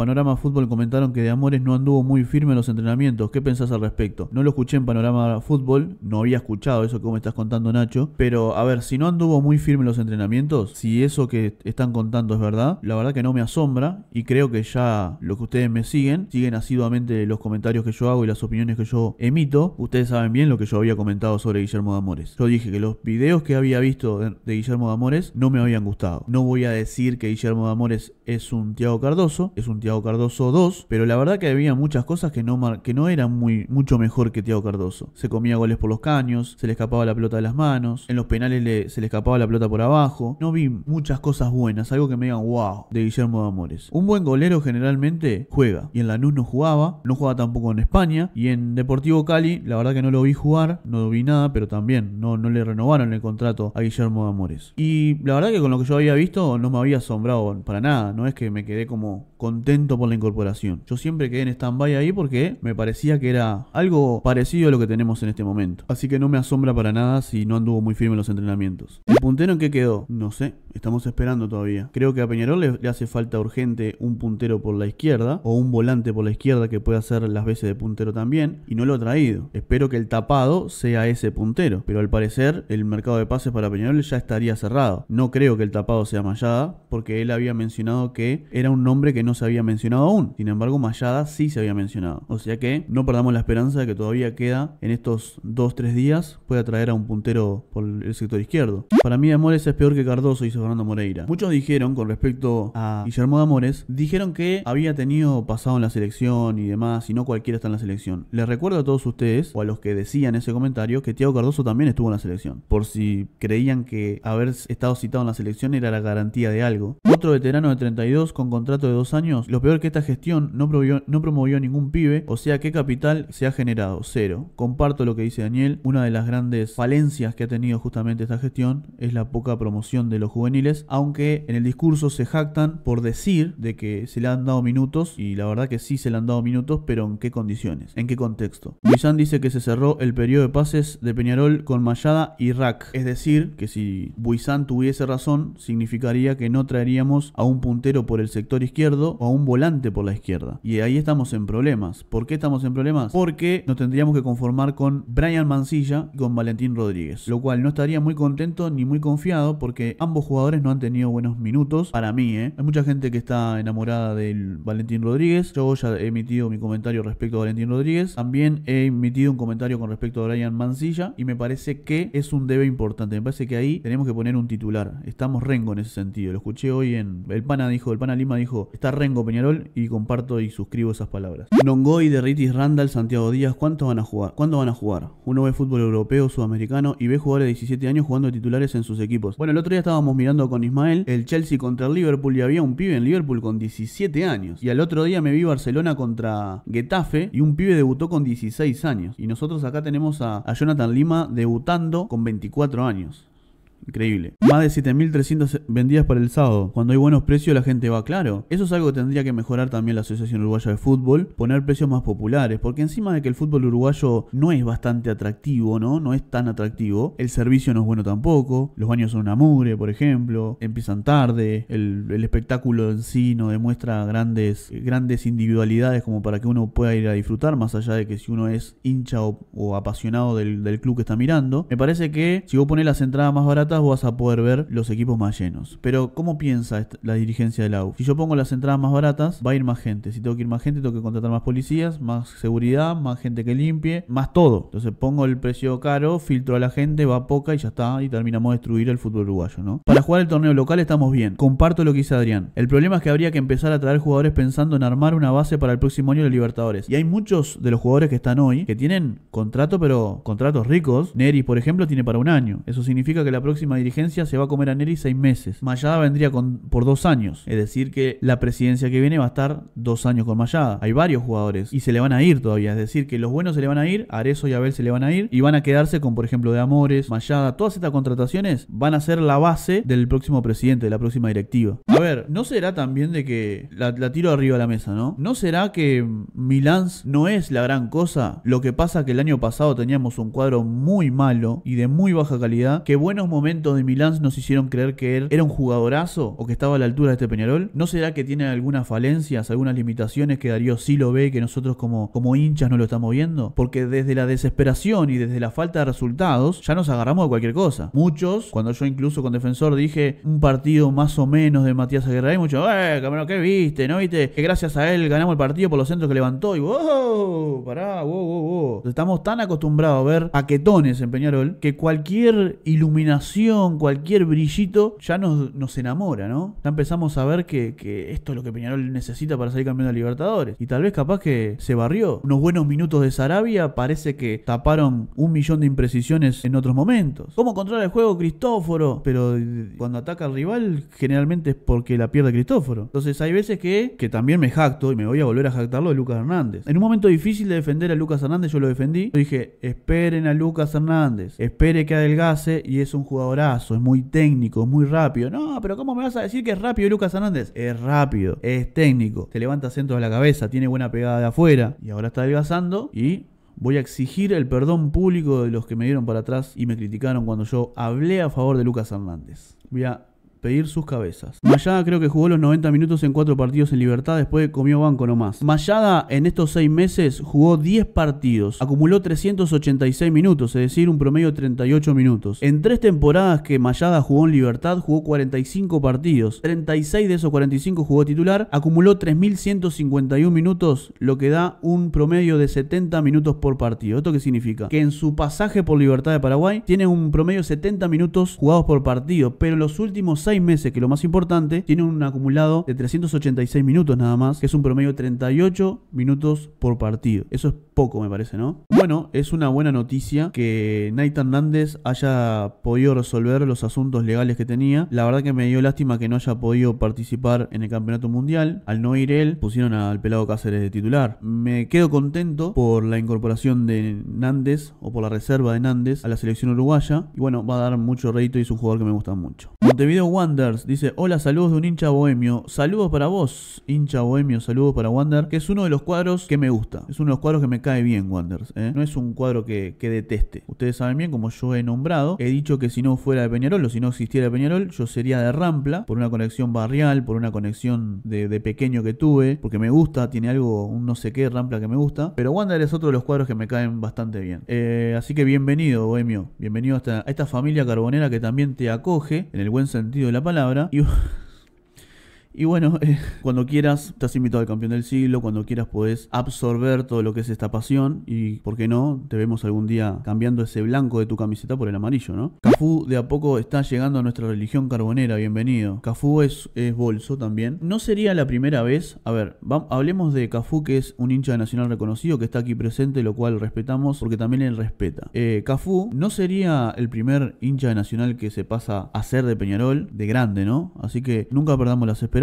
Panorama Fútbol comentaron que de Amores no anduvo muy firme en los entrenamientos. ¿Qué pensás al respecto? No lo escuché en Panorama Fútbol, no había escuchado eso que me estás contando, Nacho. Pero a ver, si no anduvo muy firme en los entrenamientos, si eso que están contando es verdad, la verdad que no me asombra y creo que ya los que ustedes me siguen, siguen asiduamente los comentarios que yo hago y las opiniones que yo emito. Ustedes saben bien lo que yo había comentado sobre Guillermo de Amores. Yo dije que los videos que había visto de Guillermo de Amores no me habían gustado. No voy a decir que Guillermo de Amores es un Tiago Cardoso, es un Tiago Cardoso 2, pero la verdad que había muchas cosas que no, que no eran muy, mucho mejor que Thiago Cardoso. Se comía goles por los caños, se le escapaba la pelota de las manos, en los penales se le escapaba la pelota por abajo. No vi muchas cosas buenas, algo que me digan wow, de Guillermo de Amores. Un buen golero generalmente juega, y en Lanús no jugaba, no jugaba tampoco en España, y en Deportivo Cali, la verdad que no lo vi jugar, no vi nada, pero también no, no le renovaron el contrato a Guillermo de Amores. Y la verdad que con lo que yo había visto no me había asombrado para nada, no es que me quedé como contento por la incorporación. Yo siempre quedé en stand-by ahí porque me parecía que era algo parecido a lo que tenemos en este momento. Así que no me asombra para nada si no anduvo muy firme en los entrenamientos. ¿El puntero en qué quedó? No sé, estamos esperando todavía. Creo que a Peñarol le, hace falta urgente un puntero por la izquierda o un volante por la izquierda que pueda hacer las veces de puntero también y no lo ha traído. Espero que el tapado sea ese puntero, pero al parecer el mercado de pases para Peñarol ya estaría cerrado. No creo que el tapado sea Mayada porque él había mencionado que era un nombre que no se había mencionado aún. Sin embargo, Mayada sí se había mencionado. O sea que no perdamos la esperanza de que todavía queda en estos 2-3 días pueda traer a un puntero por el sector izquierdo. Para mí, Amores es peor que Cardoso, y Fernando Moreira. Muchos dijeron con respecto a Guillermo de Amores, dijeron que había tenido pasado en la selección y demás, y no cualquiera está en la selección. Les recuerdo a todos ustedes, o a los que decían ese comentario, que Tiago Cardoso también estuvo en la selección. Por si creían que haber estado citado en la selección era la garantía de algo. Otro veterano de 32 con contrato de dos años lo peor que esta gestión no promovió, ningún pibe, o sea, ¿qué capital se ha generado? Cero. Comparto lo que dice Daniel, una de las grandes falencias que ha tenido justamente esta gestión es la poca promoción de los juveniles, aunque en el discurso se jactan por decir de que se le han dado minutos, y la verdad que sí se le han dado minutos, pero ¿en qué condiciones? ¿En qué contexto? Buizán dice que se cerró el periodo de pases de Peñarol con Mayada y Rack, es decir, que si Buizán tuviese razón, significaría que no traeríamos a un puntero por el sector izquierdo o a un volante por la izquierda. Y ahí estamos en problemas. ¿Por qué estamos en problemas? Porque nos tendríamos que conformar con Brian Mancilla y con Valentín Rodríguez. Lo cual no estaría muy contento ni muy confiado porque ambos jugadores no han tenido buenos minutos. Para mí, ¿eh? Hay mucha gente que está enamorada del Valentín Rodríguez. Yo ya he emitido mi comentario respecto a Valentín Rodríguez. También he emitido un comentario con respecto a Brian Mancilla. Y me parece que es un debe importante. Me parece que ahí tenemos que poner un titular. Estamos rengo en ese sentido. Lo escuché hoy en... El Pana dijo, el Pana Lima dijo, está rengo y comparto y suscribo esas palabras. Nongoy, Derritis, Randall, Santiago Díaz, ¿Cuántos van a jugar? ¿Cuándo van a jugar? Uno ve fútbol europeo, sudamericano y ve jugadores de 17 años jugando titulares en sus equipos. Bueno, el otro día estábamos mirando con Ismael el Chelsea contra el Liverpool y había un pibe en Liverpool con 17 años. Y al otro día me vi Barcelona contra Getafe y un pibe debutó con 16 años. Y nosotros acá tenemos a, a Jonathan Lima debutando con 24 años. Increíble. Más de 7.300 vendidas para el sábado. Cuando hay buenos precios la gente va, claro. Eso es algo que tendría que mejorar también la Asociación Uruguaya de Fútbol. Poner precios más populares. Porque encima de que el fútbol uruguayo no es bastante atractivo, ¿no? No es tan atractivo. El servicio no es bueno tampoco. Los baños son una mugre, por ejemplo. Empiezan tarde. El, espectáculo en sí no demuestra grandes, grandes individualidades como para que uno pueda ir a disfrutar. Más allá de que si uno es hincha o, apasionado del, del club que está mirando. Me parece que si vos pones las entradas más baratas vas a poder ver los equipos más llenos. Pero ¿cómo piensa la dirigencia del AUF? Si yo pongo las entradas más baratas, va a ir más gente. Si tengo que ir más gente, tengo que contratar más policías, más seguridad, más gente que limpie, más todo. Entonces pongo el precio caro, filtro a la gente, va poca y ya está. Y terminamos de destruir el fútbol uruguayo, ¿no? Para jugar el torneo local estamos bien. Comparto lo que dice Adrián. El problema es que habría que empezar a traer jugadores pensando en armar una base para el próximo año de Libertadores. Y hay muchos de los jugadores que están hoy que tienen contrato, pero contratos ricos. Neri, por ejemplo, tiene para un año. Eso significa que la próxima dirigencia se va a comer a Neri seis meses. Mayada vendría con, por dos años. Es decir, que la presidencia que viene va a estar dos años con Mayada. Hay varios jugadores y se le van a ir todavía. Es decir, que los buenos se le van a ir, Arezo y Abel se le van a ir y van a quedarse con, por ejemplo, de Amores, Mayada. Todas estas contrataciones van a ser la base del próximo presidente, de la próxima directiva. A ver, ¿no será también de que la, tiro arriba a la mesa, no? ¿No será que Milán no es la gran cosa? Lo que pasa que el año pasado teníamos un cuadro muy malo y de muy baja calidad que buenos momentos de Milán nos hicieron creer que él era un jugadorazo o que estaba a la altura de este Peñarol? ¿No será que tiene algunas falencias, algunas limitaciones que Darío sí lo ve que nosotros como, como hinchas no lo estamos viendo? Porque desde la desesperación y desde la falta de resultados ya nos agarramos de cualquier cosa. Muchos, cuando yo incluso con Defensor dije un partido más o menos de Matías Aguirre, muchos, ¡eh, cabrón, qué viste! ¿No viste? Que gracias a él ganamos el partido por los centros que levantó y ¡wow! ¡Pará! ¡wow, wow, wow! Estamos tan acostumbrados a ver paquetones en Peñarol que cualquier iluminación cualquier brillito, ya nos, nos enamora, ¿no? Ya empezamos a ver que, esto es lo que Peñarol necesita para salir campeón de Libertadores. Y tal vez capaz que se barrió. Unos buenos minutos de Sarabia parece que taparon un millón de imprecisiones en otros momentos. ¿Cómo controla el juego Cristóforo? Pero eh, cuando ataca al rival, generalmente es porque la pierde Cristóforo. Entonces hay veces que, que también me jacto, y me voy a volver a jactarlo de Lucas Hernández. En un momento difícil de defender a Lucas Hernández, yo lo defendí. Yo dije, esperen a Lucas Hernández, espere que adelgase y es un jugador es muy técnico, es muy rápido. No, pero ¿cómo me vas a decir que es rápido Lucas Hernández? Es rápido, es técnico, se levanta centros de la cabeza, tiene buena pegada de afuera y ahora está adelgazando y Voy a exigir el perdón público de los que me dieron para atrás y me criticaron cuando yo hablé a favor de Lucas Hernández. Voy a pedir sus cabezas. Mayada creo que jugó los 90 minutos en 4 partidos en libertad, después comió banco nomás. Mayada en estos 6 meses jugó 10 partidos, acumuló 386 minutos, es decir, un promedio de 38 minutos. En 3 temporadas que Mayada jugó en libertad, jugó 45 partidos, 36 de esos 45 jugó titular, acumuló 3.151 minutos, lo que da un promedio de 70 minutos por partido. ¿Esto qué significa? Que en su pasaje por libertad de Paraguay tiene un promedio de 70 minutos jugados por partido, pero en los últimos 6 meses, que lo más importante, tiene un acumulado de 386 minutos nada más, que es un promedio de 38 minutos por partido. Eso es poco, me parece, ¿no? Bueno, es una buena noticia que Nathan Nández haya podido resolver los asuntos legales que tenía. La verdad que me dio lástima que no haya podido participar en el campeonato mundial. Al no ir él, pusieron al pelado Cáceres de titular. Me quedo contento por la incorporación de Nández o por la reserva de Nández a la selección uruguaya. Y bueno, va a dar mucho rédito y es un jugador que me gusta mucho. Montevideo Wanders dice: Hola, saludos de un hincha bohemio. Saludos para vos, hincha bohemio. Saludos para Wander, que es uno de los cuadros que me gusta. Es uno de los cuadros que me cae bien, Wanders. ¿eh? No es un cuadro que, deteste. Ustedes saben bien, como yo he nombrado, he dicho que si no fuera de Peñarol o si no existiera de Peñarol, yo sería de Rampla por una conexión barrial, por una conexión de, pequeño que tuve, porque me gusta, tiene algo, un no sé qué Rampla que me gusta. Pero Wander es otro de los cuadros que me caen bastante bien. Eh, así que bienvenido, bohemio. Bienvenido a esta familia carbonera que también te acoge en el buen sentido la palabra. Y Y bueno, eh, cuando quieras, estás invitado al campeón del siglo, cuando quieras podés absorber todo lo que es esta pasión y, ¿por qué no? Te vemos algún día cambiando ese blanco de tu camiseta por el amarillo, ¿no? Cafú de a poco está llegando a nuestra religión carbonera, bienvenido. Cafú es, es bolso también. No sería la primera vez, a ver, hablemos de Cafú que es un hincha de Nacional reconocido que está aquí presente, lo cual respetamos porque también él respeta. Eh, Cafú no sería el primer hincha de Nacional que se pasa a ser de Peñarol, de grande, ¿no? Así que nunca perdamos las esperanzas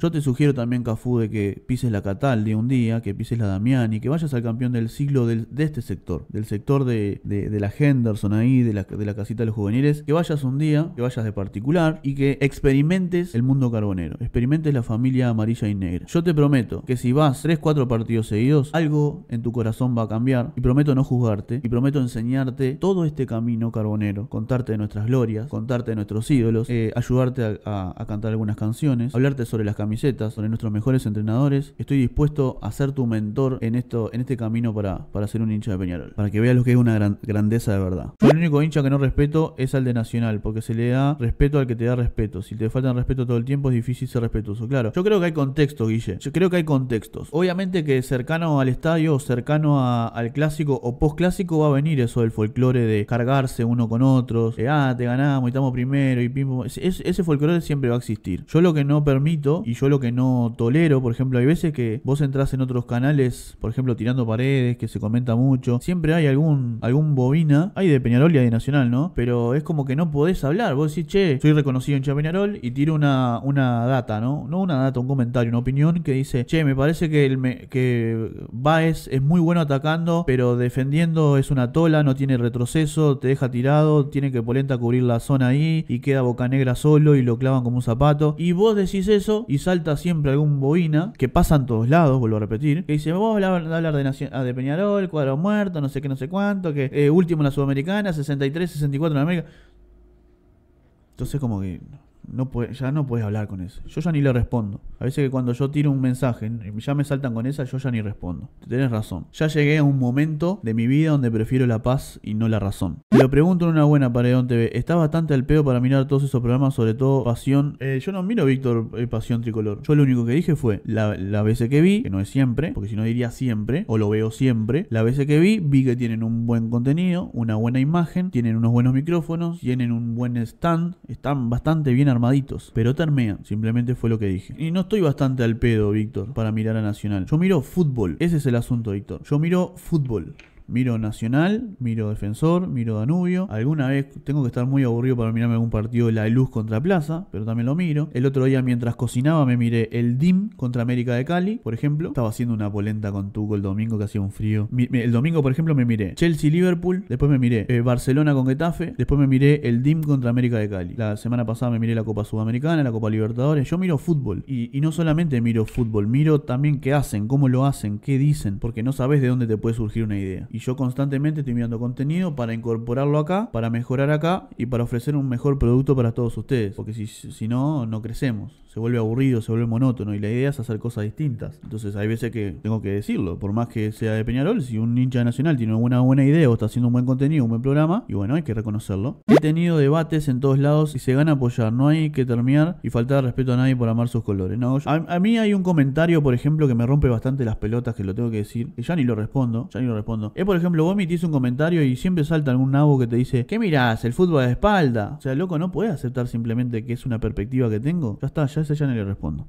yo te sugiero también, Cafú, de que pises la Catal de un día, que pises la Damiani, que vayas al campeón del siglo de este sector, del sector de, la Henderson ahí, de la, casita de los juveniles, que vayas un día, que vayas de particular y que experimentes el mundo carbonero, experimentes la familia amarilla y negra. Yo te prometo que si vas 3, 4 partidos seguidos, algo en tu corazón va a cambiar y prometo no juzgarte y prometo enseñarte todo este camino carbonero, contarte de nuestras glorias, contarte de nuestros ídolos, eh, ayudarte a, a cantar algunas canciones, hablarte sobre las camisetas, sobre nuestros mejores entrenadores. Estoy dispuesto a ser tu mentor en, esto, en este camino para, para ser un hincha de Peñarol. Para que veas lo que es una grandeza de verdad. El único hincha que no respeto es al de Nacional, porque se le da respeto al que te da respeto. Si te faltan respeto todo el tiempo es difícil ser respetuoso. Claro, yo creo que hay contexto, Guille. Yo creo que hay contextos. Obviamente que cercano al estadio, cercano al clásico o post clásico va a venir eso del folclore de cargarse uno con otros. Eh, ah, te ganamos y estamos primero y Ese, ese folclore siempre va a existir. Yo lo que no permito y yo lo que no tolero, por ejemplo, hay veces que vos entras en otros canales, por ejemplo, tirando paredes, que se comenta mucho. Siempre hay algún, algún bobina. Hay de Peñarol y hay de Nacional, ¿no? Pero es como que no podés hablar. Vos decís, che, soy reconocido en Peñarol y tiro una, una data, ¿no? No una data, un comentario, una opinión que dice, che, me parece que, el que Baez es muy bueno atacando, pero defendiendo es una tola, no tiene retroceso, te deja tirado, tiene que Polenta cubrir la zona ahí y queda Boca Negra solo y lo clavan como un zapato. Y vos decís eso y salta siempre algún boina que pasa en todos lados, vuelvo a repetir, que dice, vos hablar, hablar de, ah, de Peñarol, cuadro muerto, no sé qué, no sé cuánto, que eh, último en la Sudamericana, 63, 64 en América. Entonces como que no ya no puedes hablar con eso. Yo ya ni le respondo. A veces que cuando yo tiro un mensaje, y ya me saltan con esa, yo ya ni respondo. Tienes razón. Ya llegué a un momento de mi vida donde prefiero la paz y no la razón. Te lo pregunto en una buena Paredón TV. Está bastante al pedo para mirar todos esos programas, sobre todo Pasión. Eh, yo no miro Víctor eh, Pasión Tricolor. Yo lo único que dije fue la, la veces que vi, que no es siempre, porque si no diría siempre, o lo veo siempre. La veces que vi, vi que tienen un buen contenido, una buena imagen, tienen unos buenos micrófonos, tienen un buen stand, están bastante bien armaditos, pero termean, simplemente fue lo que dije. Y no estoy bastante al pedo, Víctor, para mirar a Nacional. Yo miro fútbol, ese es el asunto, Víctor. Yo miro fútbol. Miro Nacional, miro Defensor, miro Danubio. Alguna vez tengo que estar muy aburrido para mirarme algún partido de La Luz contra Plaza, pero también lo miro. El otro día mientras cocinaba me miré el DIM contra América de Cali, por ejemplo. Estaba haciendo una polenta con Tuco el domingo que hacía un frío. el domingo, por ejemplo, me miré Chelsea-Liverpool, después me miré eh, Barcelona con Getafe, después me miré el DIM contra América de Cali. La semana pasada me miré la Copa Sudamericana, la Copa Libertadores. Yo miro fútbol y, no solamente miro fútbol, miro también qué hacen, cómo lo hacen, qué dicen, porque no sabes de dónde te puede surgir una idea yo constantemente estoy mirando contenido para incorporarlo acá, para mejorar acá y para ofrecer un mejor producto para todos ustedes. Porque si, no, no crecemos. Se vuelve aburrido, se vuelve monótono y la idea es hacer cosas distintas. Entonces hay veces que tengo que decirlo. Por más que sea de Peñarol, si un hincha nacional tiene una buena idea o está haciendo un buen contenido, un buen programa, y bueno, hay que reconocerlo. He tenido debates en todos lados y se gana apoyar. No hay que terminar y faltar respeto a nadie por amar sus colores. No, a, mí hay un comentario, por ejemplo, que me rompe bastante las pelotas, que lo tengo que decir. Que ya ni lo respondo, ya ni lo respondo por ejemplo, vos emitís un comentario y siempre salta algún nabo que te dice, ¿qué mirás? El fútbol de espalda. O sea, loco, no puede aceptar simplemente que es una perspectiva que tengo. Ya está, ya ese ya no le respondo.